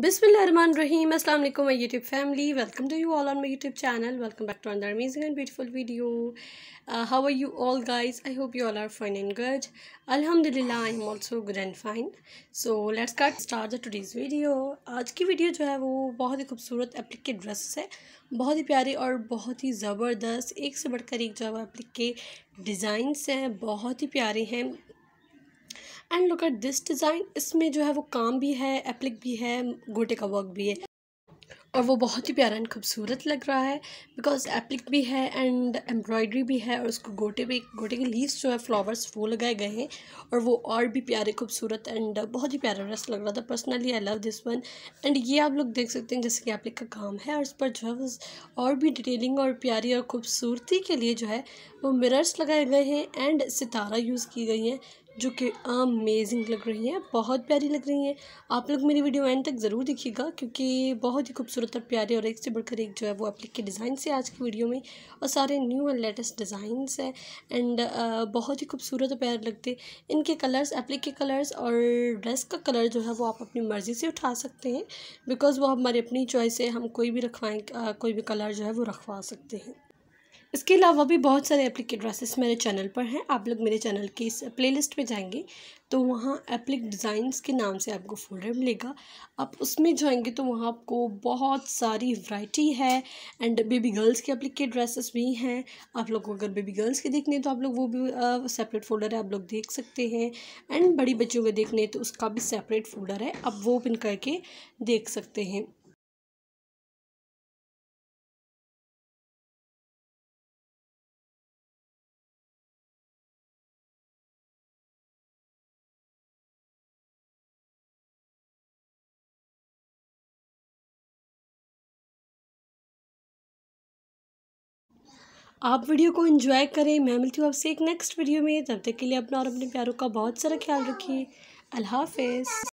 बिसमीम असल मई YouTube family welcome to you all on my YouTube channel welcome back to another amazing and beautiful video how are you all guys I hope you all are fine and good अलहमदिल्ला I am also good and fine so let's cut start the today's video आज की video जो है वो बहुत ही खूबसूरत applique के ड्रेस है बहुत ही प्यारे और बहुत ही ज़बरदस्त एक से बढ़कर एक जो है वो एप्लिक के डिज़ाइंस हैं बहुत ही प्यारे हैं and look at this design इसमें जो है वो काम भी है एप्लिक भी है गोटे का वर्क भी है और वो बहुत ही प्यारा एंड खूबसूरत लग रहा है बिकॉज एप्लिक भी है एंड एम्ब्रॉयडरी भी है और उसको गोटे भी गोटे के लीव्स जो है फ्लावर्स वो लगाए गए हैं और वो और भी प्यारे खूबसूरत एंड बहुत ही प्यारा ड्रेस लग रहा था personally I love this one and ये आप लोग देख सकते हैं जैसे कि एप्लिक का काम है और उस पर जो है और भी डिटेलिंग और प्यारी और खूबसूरती के लिए जो है वो मिरर्स लगाए गए हैं एंड सितारा यूज़ की गई हैं जो कि अमेजिंग लग रही हैं बहुत प्यारी लग रही हैं आप लोग मेरी वीडियो एंड तक ज़रूर देखिएगा क्योंकि बहुत ही खूबसूरत और प्यारे और एक से बढ़कर एक जो है वो एप्लिक के डिज़ाइन से आज की वीडियो में और सारे न्यू एंड लेटेस्ट डिज़ाइंस हैं एंड बहुत ही खूबसूरत और प्यारे लगते इनके कलर्स एप्लिक के कलर्स और ड्रेस का कलर जो है वो आप अपनी मर्ज़ी से उठा सकते हैं बिकॉज़ वो हमारी अपनी चॉइस है हम कोई भी रखवाएँ कोई भी कलर जो है वो रखवा सकते हैं इसके अलावा भी बहुत सारे एप्लिक के ड्रेसेस मेरे चैनल पर हैं आप लोग मेरे चैनल के इस लिस्ट पे जाएंगे तो वहाँ एप्लिक डिज़ाइंस के नाम से आपको फोल्डर मिलेगा आप उसमें जाएंगे तो वहाँ आपको बहुत सारी वैरायटी है एंड बेबी गर्ल्स के एप्लिक के ड्रेसेस भी हैं आप लोग को अगर बेबी गर्ल्स के देखने तो आप लोग वो भी सेपरेट फोल्डर है आप लोग देख सकते हैं एंड बड़ी बच्चों के देखने तो उसका भी सेपरेट फोल्डर है आप वो ओपन करके देख सकते हैं आप वीडियो को एंजॉय करें मैं मिलती हूँ आपसे एक नेक्स्ट वीडियो में तब तक के लिए अपना और अपने प्यारों का बहुत सारा ख्याल रखिए अल्लाह हाफिज़